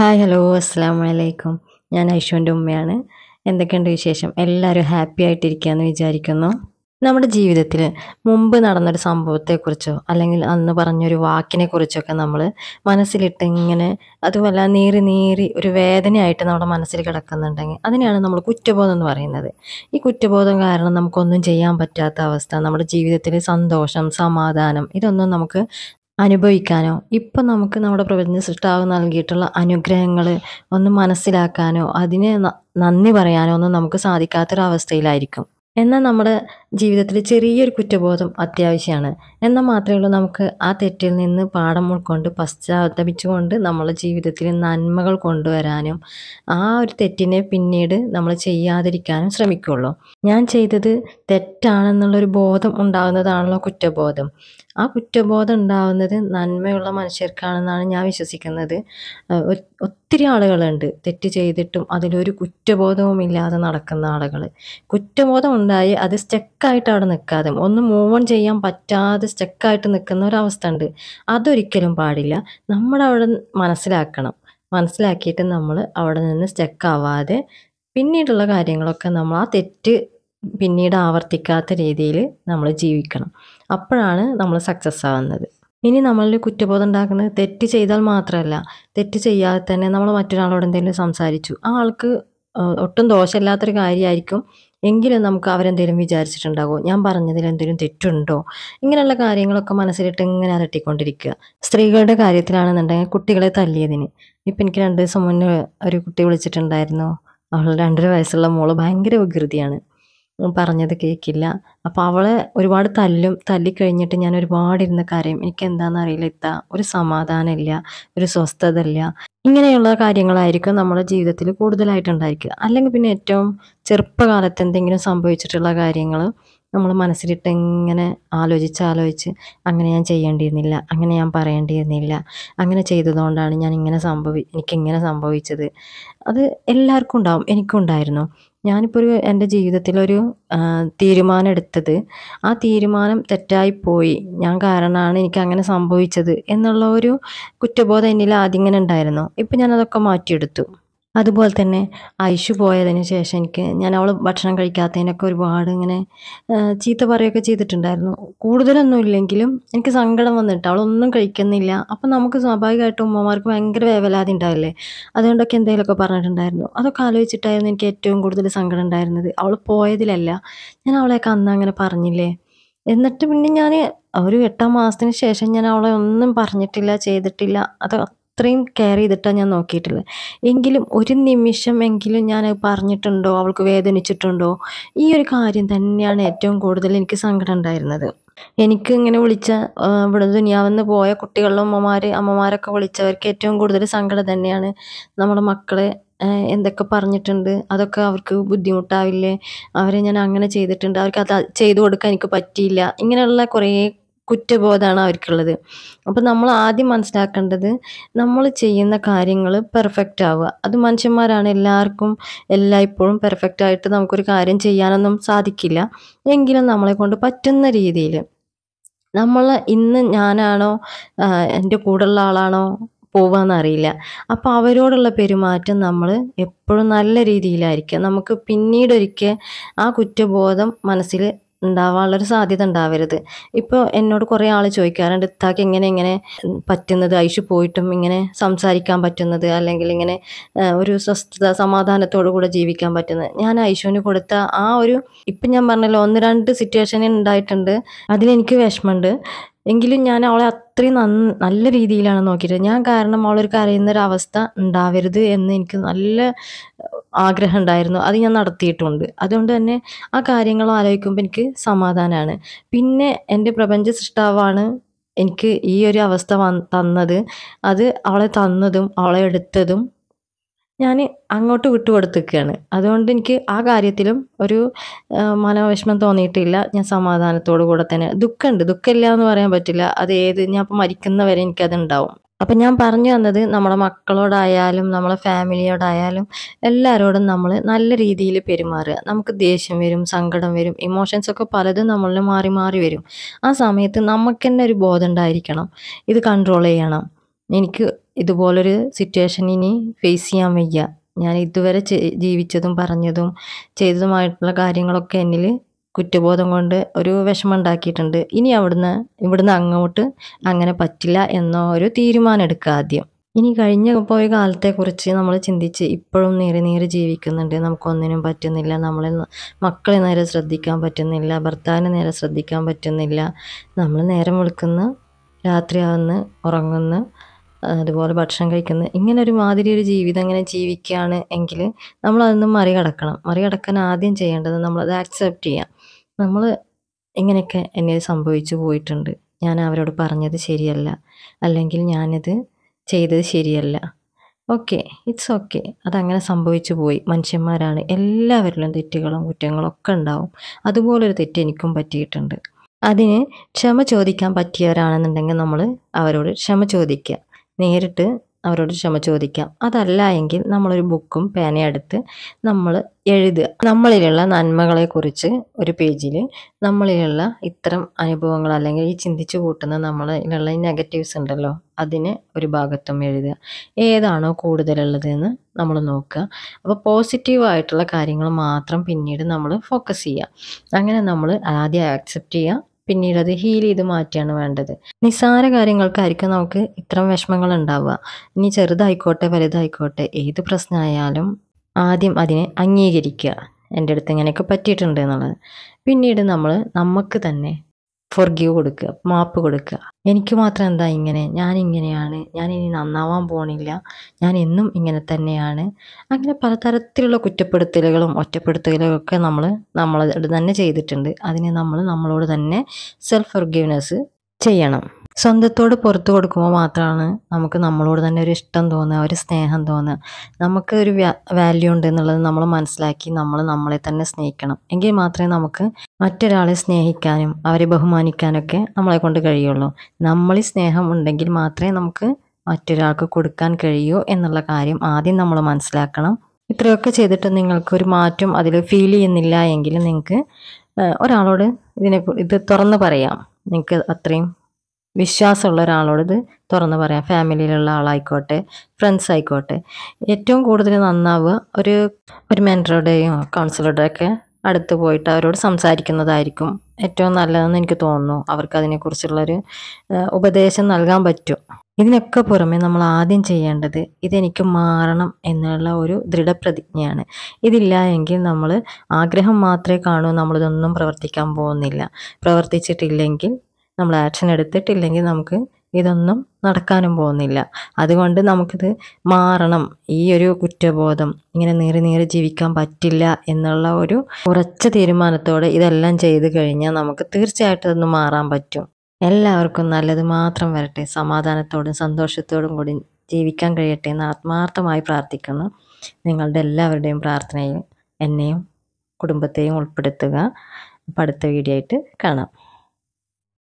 hi hello അസ്സാം വലൈക്കും ഞാൻ ഐഷുവിൻ്റെ ഉമ്മയാണ് എന്തൊക്കെയുണ്ട് വിശേഷം എല്ലാവരും ഹാപ്പി ആയിട്ടിരിക്കുകയെന്ന് വിചാരിക്കുന്നു നമ്മുടെ ജീവിതത്തിൽ മുമ്പ് നടന്നൊരു സംഭവത്തെക്കുറിച്ചോ അല്ലെങ്കിൽ അന്ന് പറഞ്ഞൊരു വാക്കിനെക്കുറിച്ചൊക്കെ നമ്മൾ മനസ്സിലിട്ട് ഇങ്ങനെ അതുമല്ല നീറി നീറി ഒരു വേദനയായിട്ട് നമ്മുടെ മനസ്സിൽ കിടക്കുന്നുണ്ടെങ്കിൽ അതിനെയാണ് നമ്മൾ കുറ്റബോധം എന്ന് പറയുന്നത് ഈ കുറ്റബോധം കാരണം നമുക്കൊന്നും ചെയ്യാൻ പറ്റാത്ത അവസ്ഥ നമ്മുടെ ജീവിതത്തിൽ സന്തോഷം സമാധാനം ഇതൊന്നും നമുക്ക് അനുഭവിക്കാനോ ഇപ്പം നമുക്ക് നമ്മുടെ പ്രപഞ്ച സൃഷ്ടാവ് നൽകിയിട്ടുള്ള അനുഗ്രഹങ്ങൾ ഒന്ന് മനസ്സിലാക്കാനോ അതിന് നന്ദി പറയാനോ ഒന്നും നമുക്ക് സാധിക്കാത്തൊരവസ്ഥയിലായിരിക്കും എന്നാൽ നമ്മുടെ ജീവിതത്തിൽ ചെറിയൊരു കുറ്റബോധം അത്യാവശ്യമാണ് എന്നാൽ മാത്രമേ ഉള്ളൂ നമുക്ക് ആ തെറ്റിൽ നിന്ന് പാഠം ഉൾക്കൊണ്ട് പശ്ചാത്തപിച്ചുകൊണ്ട് നമ്മളെ ജീവിതത്തിൽ നന്മകൾ കൊണ്ടുവരാനും ആ ഒരു തെറ്റിനെ പിന്നീട് നമ്മൾ ചെയ്യാതിരിക്കാനും ശ്രമിക്കുള്ളൂ ഞാൻ ചെയ്തത് തെറ്റാണെന്നുള്ളൊരു ബോധം ഉണ്ടാകുന്നതാണല്ലോ കുറ്റബോധം ആ കുറ്റബോധം ഉണ്ടാകുന്നത് നന്മയുള്ള മനുഷ്യർക്കാണെന്നാണ് ഞാൻ വിശ്വസിക്കുന്നത് ഒത്തിരി ആളുകളുണ്ട് തെറ്റ് ചെയ്തിട്ടും അതിലൊരു കുറ്റബോധവും ഇല്ലാതെ നടക്കുന്ന ആളുകൾ കുറ്റബോധം ഉണ്ടായി അത് സ്റ്റെക്കായിട്ട് അവിടെ നിൽക്കാതെ ഒന്ന് മൂവ് ഓൺ ചെയ്യാൻ പറ്റാതെ സ്റ്റക്കായിട്ട് നിൽക്കുന്ന ഒരവസ്ഥ ഉണ്ട് അതൊരിക്കലും പാടില്ല നമ്മളവിടെ മനസ്സിലാക്കണം മനസ്സിലാക്കിയിട്ട് നമ്മൾ അവിടെ നിന്ന് സ്റ്റക്കാവാതെ പിന്നീടുള്ള കാര്യങ്ങളൊക്കെ നമ്മൾ ആ തെറ്റ് പിന്നീട് ആവർത്തിക്കാത്ത രീതിയിൽ നമ്മൾ ജീവിക്കണം അപ്പോഴാണ് നമ്മൾ സക്സസ് ആവുന്നത് ഇനി നമ്മളിൽ കുറ്റബോധം ഉണ്ടാക്കുന്നത് തെറ്റ് ചെയ്താൽ മാത്രമല്ല തെറ്റ് ചെയ്യാതെ തന്നെ നമ്മൾ മറ്റൊരാളോട് എന്തെങ്കിലും സംസാരിച്ചു ആ ആൾക്ക് ഒട്ടും ദോഷമില്ലാത്തൊരു കാര്യമായിരിക്കും എങ്കിലും നമുക്ക് അവരെന്തെങ്കിലും വിചാരിച്ചിട്ടുണ്ടാകുമോ ഞാൻ പറഞ്ഞതിൽ എന്തെങ്കിലും തെറ്റുണ്ടോ ഇങ്ങനെയുള്ള കാര്യങ്ങളൊക്കെ മനസ്സിലിട്ട് ഇങ്ങനെ അലട്ടിക്കൊണ്ടിരിക്കുക സ്ത്രീകളുടെ കാര്യത്തിലാണെന്നുണ്ടെങ്കിൽ കുട്ടികളെ തല്ലിയതിന് ഇപ്പം എനിക്ക് രണ്ട് ദിവസം മുന്നേ ഒരു കുട്ടി വിളിച്ചിട്ടുണ്ടായിരുന്നു അവൾ രണ്ടര വയസ്സുള്ള മോള് ഭയങ്കര വികൃതിയാണ് പറഞ്ഞത് കേൾക്കില്ല അപ്പോൾ അവളെ ഒരുപാട് തല്ലും തല്ലിക്കഴിഞ്ഞിട്ട് ഞാൻ ഒരുപാട് ഇരുന്ന കാര്യം എനിക്ക് എന്താണെന്ന് അറിയില്ല ഇത്ത ഒരു സമാധാനമില്ല ഒരു സ്വസ്ഥതയില്ല ഇങ്ങനെയുള്ള കാര്യങ്ങളായിരിക്കും നമ്മുടെ ജീവിതത്തിൽ കൂടുതലായിട്ട് ഉണ്ടായിരിക്കുക അല്ലെങ്കിൽ പിന്നെ ഏറ്റവും ചെറുപ്പകാലത്ത് എന്തെങ്കിലും സംഭവിച്ചിട്ടുള്ള കാര്യങ്ങൾ നമ്മൾ മനസ്സിലിട്ട് ഇങ്ങനെ ആലോചിച്ച് ആലോചിച്ച് അങ്ങനെ ഞാൻ ചെയ്യേണ്ടിയിരുന്നില്ല അങ്ങനെ ഞാൻ പറയേണ്ടിയിരുന്നില്ല അങ്ങനെ ചെയ്തതുകൊണ്ടാണ് ഞാൻ ഇങ്ങനെ സംഭവി എനിക്കിങ്ങനെ സംഭവിച്ചത് അത് എല്ലാവർക്കും ഉണ്ടാവും എനിക്കുണ്ടായിരുന്നു ഞാനിപ്പോൾ ഒരു എൻ്റെ ജീവിതത്തിലൊരു തീരുമാനം എടുത്തത് ആ തീരുമാനം തെറ്റായിപ്പോയി ഞാൻ കാരണമാണ് എനിക്ക് അങ്ങനെ സംഭവിച്ചത് എന്നുള്ള ഒരു കുറ്റബോധം എന്നിൽ ആദ്യം ഇങ്ങനെ ഉണ്ടായിരുന്നു ഇപ്പം ഞാനതൊക്കെ മാറ്റിയെടുത്തു അതുപോലെ തന്നെ ഐഷു പോയതിന് ശേഷം എനിക്ക് ഞാൻ അവൾ ഭക്ഷണം കഴിക്കാത്തതിനൊക്കെ ഒരുപാട് ഇങ്ങനെ ചീത്ത പറയൊക്കെ ചെയ്തിട്ടുണ്ടായിരുന്നു കൂടുതലൊന്നും ഇല്ലെങ്കിലും എനിക്ക് സങ്കടം വന്നിട്ട് അവളൊന്നും കഴിക്കുന്നില്ല അപ്പം നമുക്ക് സ്വാഭാവികമായിട്ടും ഉമ്മമാർക്ക് ഭയങ്കര വേവലാതി ഉണ്ടാവില്ലേ അതുകൊണ്ടൊക്കെ എന്തെങ്കിലുമൊക്കെ പറഞ്ഞിട്ടുണ്ടായിരുന്നു അതൊക്കെ ആലോചിച്ചിട്ടായിരുന്നു എനിക്ക് ഏറ്റവും കൂടുതൽ സങ്കടം ഉണ്ടായിരുന്നത് അവൾ പോയതിലല്ല ഞാൻ അവളെയൊക്കെ അന്ന് അങ്ങനെ പറഞ്ഞില്ലേ എന്നിട്ട് പിന്നെ ഞാൻ ഒരു എട്ടാം മാസത്തിന് ശേഷം ഞാൻ അവളെ ഒന്നും പറഞ്ഞിട്ടില്ല ചെയ്തിട്ടില്ല അത് അത്രയും കെയർ ചെയ്തിട്ടാണ് ഞാൻ നോക്കിയിട്ടുള്ളത് എങ്കിലും ഒരു നിമിഷം എങ്കിലും ഞാൻ പറഞ്ഞിട്ടുണ്ടോ അവൾക്ക് വേദനിച്ചിട്ടുണ്ടോ ഈ ഒരു കാര്യം തന്നെയാണ് ഏറ്റവും കൂടുതൽ എനിക്ക് സങ്കടം ഉണ്ടായിരുന്നത് എനിക്ക് ഇങ്ങനെ വിളിച്ച ഇവിടെ ദുനിയാവെന്ന് പോയ കുട്ടികളിലും അമ്മമാർ അമ്മമാരൊക്കെ വിളിച്ചവർക്ക് ഏറ്റവും കൂടുതൽ സങ്കടം തന്നെയാണ് നമ്മുടെ മക്കളെ എന്തൊക്കെ പറഞ്ഞിട്ടുണ്ട് അതൊക്കെ അവർക്ക് ബുദ്ധിമുട്ടാവില്ലേ അവരെ ഞാൻ അങ്ങനെ ചെയ്തിട്ടുണ്ട് അവർക്ക് അത് ചെയ്തു കൊടുക്കാൻ എനിക്ക് പറ്റിയില്ല ഇങ്ങനെയുള്ള കുറേ കുറ്റബോധമാണ് അവർക്കുള്ളത് അപ്പോൾ നമ്മൾ ആദ്യം മനസ്സിലാക്കേണ്ടത് നമ്മൾ ചെയ്യുന്ന കാര്യങ്ങൾ പെർഫെക്റ്റ് ആവുക അത് മനുഷ്യന്മാരാണ് എല്ലാവർക്കും എല്ലായ്പ്പോഴും പെർഫെക്റ്റ് ആയിട്ട് നമുക്കൊരു കാര്യം ചെയ്യാനൊന്നും സാധിക്കില്ല എങ്കിലും നമ്മളെ കൊണ്ട് പറ്റുന്ന രീതിയിൽ നമ്മൾ ഇന്ന് ഞാനാണോ എൻ്റെ കൂടെയുള്ള ആളാണോ പോവാന്നറിയില്ല അപ്പോൾ അവരോടുള്ള പെരുമാറ്റം നമ്മൾ എപ്പോഴും നല്ല രീതിയിലായിരിക്കും നമുക്ക് പിന്നീടൊരിക്കൽ ആ കുറ്റബോധം മനസ്സിൽ ഉണ്ടാവാനുള്ളൊരു സാധ്യത ഉണ്ടാവരുത് ഇപ്പോൾ എന്നോട് കുറേ ആൾ ചോദിക്കാറുണ്ട് ഇത്താക്ക് എങ്ങനെ എങ്ങനെ പറ്റുന്നത് ഐഷു പോയിട്ടും ഇങ്ങനെ സംസാരിക്കാൻ പറ്റുന്നത് അല്ലെങ്കിൽ ഇങ്ങനെ ഒരു സ്വസ്ഥത സമാധാനത്തോടു കൂടെ ജീവിക്കാൻ പറ്റുന്നത് ഞാൻ ഐഷുവിന് കൊടുത്ത ആ ഒരു ഇപ്പം ഞാൻ പറഞ്ഞല്ലോ ഒന്ന് രണ്ട് സിറ്റുവേഷൻ ഉണ്ടായിട്ടുണ്ട് അതിലെനിക്ക് വിഷമമുണ്ട് എങ്കിലും ഞാൻ അവളെ അത്രയും നന്ന് നല്ല രീതിയിലാണ് നോക്കിയിട്ട് ഞാൻ കാരണം അവളൊരു കരയുന്നൊരവസ്ഥ ഉണ്ടാവരുത് എന്ന് എനിക്ക് നല്ല ആഗ്രഹം ഉണ്ടായിരുന്നു അത് ഞാൻ നടത്തിയിട്ടുണ്ട് അതുകൊണ്ട് തന്നെ ആ കാര്യങ്ങൾ ആലോചിക്കുമ്പോൾ എനിക്ക് സമാധാനമാണ് പിന്നെ എൻ്റെ പ്രപഞ്ച സൃഷ്ടാവാണ് എനിക്ക് ഈ ഒരു അവസ്ഥ തന്നത് അത് അവളെ തന്നതും അവളെ എടുത്തതും ഞാൻ അങ്ങോട്ട് വിട്ടുകൊടുത്തിരിക്കുകയാണ് അതുകൊണ്ട് എനിക്ക് ആ കാര്യത്തിലും ഒരു മനോവിഷമം തോന്നിയിട്ടില്ല ഞാൻ സമാധാനത്തോടു കൂടെ തന്നെ ദുഃഖമുണ്ട് ദുഃഖമില്ല എന്ന് പറയാൻ പറ്റില്ല അത് ഏത് ഞാൻ ഇപ്പം മരിക്കുന്നവരെ എനിക്കതുണ്ടാവും അപ്പം ഞാൻ പറഞ്ഞു തന്നത് നമ്മുടെ മക്കളോടായാലും നമ്മളെ ഫാമിലിയോടായാലും എല്ലാവരോടും നമ്മൾ നല്ല രീതിയിൽ പെരുമാറുക നമുക്ക് ദേഷ്യം വരും സങ്കടം വരും ഇമോഷൻസ് ഒക്കെ പലതും നമ്മളിൽ മാറി മാറി വരും ആ സമയത്ത് നമുക്ക് തന്നെ ഒരു ബോധം ഉണ്ടായിരിക്കണം ഇത് കൺട്രോൾ ചെയ്യണം എനിക്ക് ഇതുപോലൊരു സിറ്റുവേഷൻ ഇനി ഫേസ് ചെയ്യാൻ വയ്യ ഞാൻ ഇതുവരെ ജീവിച്ചതും പറഞ്ഞതും ചെയ്തതുമായിട്ടുള്ള കാര്യങ്ങളൊക്കെ എന്നിൽ കുറ്റബോധം കൊണ്ട് ഒരു വിഷമം ഉണ്ടാക്കിയിട്ടുണ്ട് ഇനി അവിടുന്ന് ഇവിടുന്ന് അങ്ങോട്ട് അങ്ങനെ പറ്റില്ല എന്നോ ഒരു തീരുമാനം എടുക്കുക ആദ്യം ഇനി കഴിഞ്ഞ പോയ കാലത്തെക്കുറിച്ച് നമ്മൾ ചിന്തിച്ച് ഇപ്പോഴും നേരെ നേരെ ജീവിക്കുന്നുണ്ട് നമുക്കൊന്നിനും പറ്റുന്നില്ല നമ്മളെ മക്കളെ നേരെ ശ്രദ്ധിക്കാൻ പറ്റുന്നില്ല ഭർത്താവിനെ നേരെ ശ്രദ്ധിക്കാൻ പറ്റുന്നില്ല നമ്മൾ നേരം വിളിക്കുന്നു രാത്രിയാവുന്നു ഉറങ്ങുന്നു അതുപോലെ ഭക്ഷണം കഴിക്കുന്നത് ഇങ്ങനെ ഒരു മാതിരി ഒരു ജീവിതം ഇങ്ങനെ ജീവിക്കുകയാണ് എങ്കിൽ നമ്മളതൊന്ന് മറികടക്കണം മറികടക്കാൻ ആദ്യം ചെയ്യേണ്ടത് നമ്മളത് ആക്സെപ്റ്റ് ചെയ്യാം നമ്മൾ ഇങ്ങനെയൊക്കെ എന്നെ സംഭവിച്ചു പോയിട്ടുണ്ട് ഞാൻ അവരോട് പറഞ്ഞത് ശരിയല്ല അല്ലെങ്കിൽ ഞാനിത് ചെയ്തത് ശരിയല്ല ഓക്കെ ഇറ്റ്സ് ഓക്കെ അതങ്ങനെ സംഭവിച്ചു പോയി മനുഷ്യന്മാരാണ് എല്ലാവരിലും തെറ്റുകളും കുറ്റങ്ങളും ഒക്കെ ഉണ്ടാവും അതുപോലൊരു തെറ്റ് എനിക്കും പറ്റിയിട്ടുണ്ട് അതിന് ക്ഷമ ചോദിക്കാൻ പറ്റിയവരാണെന്നുണ്ടെങ്കിൽ നമ്മൾ അവരോട് ക്ഷമ ചോദിക്കുക നേരിട്ട് അവരോട് ക്ഷമ ചോദിക്കാം അതല്ല എങ്കിൽ നമ്മളൊരു ബുക്കും പേനയും എടുത്ത് നമ്മൾ എഴുതുക നമ്മളിലുള്ള നന്മകളെക്കുറിച്ച് ഒരു പേജിൽ നമ്മളിലുള്ള ഇത്തരം അനുഭവങ്ങൾ അല്ലെങ്കിൽ ഈ ചിന്തിച്ചു കൂട്ടുന്ന നമ്മളിലുള്ള ഈ നെഗറ്റീവ്സ് ഉണ്ടല്ലോ അതിന് ഒരു ഭാഗത്തും എഴുതുക ഏതാണോ കൂടുതലുള്ളതെന്ന് നമ്മൾ നോക്കുക അപ്പോൾ പോസിറ്റീവായിട്ടുള്ള കാര്യങ്ങൾ മാത്രം പിന്നീട് നമ്മൾ ഫോക്കസ് ചെയ്യുക അങ്ങനെ നമ്മൾ ആദ്യം ആക്സെപ്റ്റ് ചെയ്യുക പിന്നീട് അത് ഹീൽ ചെയ്ത് മാറ്റിയാണ് വേണ്ടത് നിസ്സാര കാര്യങ്ങൾക്കായിരിക്കും നമുക്ക് ഇത്തരം വിഷമങ്ങൾ ഉണ്ടാവുക ഇനി ചെറുതായിക്കോട്ടെ വലുതായിക്കോട്ടെ ഏത് പ്രശ്നമായാലും ആദ്യം അതിനെ അംഗീകരിക്കുക എൻ്റെ അടുത്ത് ഇങ്ങനെയൊക്കെ പറ്റിയിട്ടുണ്ട് എന്നുള്ളത് പിന്നീട് നമ്മൾ നമുക്ക് തന്നെ ഫൊർഗീവ് കൊടുക്കുക മാപ്പ് കൊടുക്കുക എനിക്ക് മാത്രം എന്താ ഇങ്ങനെ ഞാൻ ഇങ്ങനെയാണ് ഞാൻ ഇനി നന്നാവാൻ പോണില്ല ഞാൻ എന്നും ഇങ്ങനെ തന്നെയാണ് അങ്ങനെ പലതരത്തിലുള്ള കുറ്റപ്പെടുത്തലുകളും ഒറ്റപ്പെടുത്തലുകളും ഒക്കെ നമ്മൾ നമ്മളോട് തന്നെ ചെയ്തിട്ടുണ്ട് അതിനെ നമ്മൾ നമ്മളോട് തന്നെ സെൽഫ് ഫൊർഗീവ്നെസ് ചെയ്യണം സ്വന്തത്തോട് പുറത്തു കൊടുക്കുമ്പോൾ മാത്രമാണ് നമുക്ക് നമ്മളോട് തന്നെ ഒരു ഇഷ്ടം തോന്നുക ഒരു സ്നേഹം തോന്നുക നമുക്ക് ഒരു വാല്യൂ ഉണ്ട് എന്നുള്ളത് നമ്മൾ മനസ്സിലാക്കി നമ്മൾ നമ്മളെ തന്നെ സ്നേഹിക്കണം എങ്കിൽ മാത്രമേ നമുക്ക് മറ്റൊരാളെ സ്നേഹിക്കാനും അവരെ ബഹുമാനിക്കാനൊക്കെ നമ്മളെ കൊണ്ട് കഴിയുള്ളൂ നമ്മളിൽ സ്നേഹം ഉണ്ടെങ്കിൽ മാത്രമേ നമുക്ക് മറ്റൊരാൾക്ക് കൊടുക്കാൻ കഴിയൂ എന്നുള്ള കാര്യം ആദ്യം നമ്മൾ മനസ്സിലാക്കണം ഇത്രയൊക്കെ ചെയ്തിട്ട് നിങ്ങൾക്ക് ഒരു മാറ്റം അതിൽ ഫീൽ ചെയ്യുന്നില്ല എങ്കിൽ നിങ്ങൾക്ക് ഒരാളോട് ഇതിനെ ഇത് തുറന്ന് പറയാം നിങ്ങൾക്ക് അത്രയും വിശ്വാസമുള്ള ഒരാളോട് ഇത് തുറന്ന് പറയാം ഫാമിലിയിലുള്ള ആളായിക്കോട്ടെ ഫ്രണ്ട്സ് ആയിക്കോട്ടെ ഏറ്റവും കൂടുതൽ നന്നാവുക ഒരു ഒരു മെൻറ്ററുടെയും കൗൺസിലറുടെയോ ഒക്കെ അടുത്ത് പോയിട്ട് അവരോട് സംസാരിക്കുന്നതായിരിക്കും ഏറ്റവും നല്ലതെന്ന് എനിക്ക് തോന്നുന്നു അവർക്ക് അതിനെക്കുറിച്ചുള്ളൊരു ഉപദേശം നൽകാൻ പറ്റും ഇതിനൊക്കെ പുറമെ നമ്മൾ ആദ്യം ചെയ്യേണ്ടത് ഇതെനിക്ക് മാറണം എന്നുള്ള ഒരു ദൃഢപ്രതിജ്ഞയാണ് ഇതില്ല എങ്കിൽ നമ്മൾ ആഗ്രഹം മാത്രമേ കാണൂ നമ്മളിതൊന്നും പ്രവർത്തിക്കാൻ പോകുന്നില്ല പ്രവർത്തിച്ചിട്ടില്ലെങ്കിൽ നമ്മൾ ആക്ഷൻ എടുത്തിട്ടില്ലെങ്കിൽ നമുക്ക് ഇതൊന്നും നടക്കാനും പോകുന്നില്ല അതുകൊണ്ട് നമുക്കിത് മാറണം ഈ ഒരു കുറ്റബോധം ഇങ്ങനെ നീറി നീറി ജീവിക്കാൻ പറ്റില്ല എന്നുള്ള ഒരു ഉറച്ച തീരുമാനത്തോടെ ഇതെല്ലാം ചെയ്ത് കഴിഞ്ഞാൽ നമുക്ക് തീർച്ചയായിട്ടും ഇതൊന്നും മാറാൻ പറ്റും എല്ലാവർക്കും നല്ലത് മാത്രം വരട്ടെ സമാധാനത്തോടും സന്തോഷത്തോടും കൂടി ജീവിക്കാൻ കഴിയട്ടെ എന്ന് ആത്മാർത്ഥമായി പ്രാർത്ഥിക്കുന്നു നിങ്ങളുടെ എല്ലാവരുടെയും പ്രാർത്ഥനയിൽ എന്നെയും കുടുംബത്തെയും ഉൾപ്പെടുത്തുക അടുത്ത വീഡിയോ ആയിട്ട് കാണാം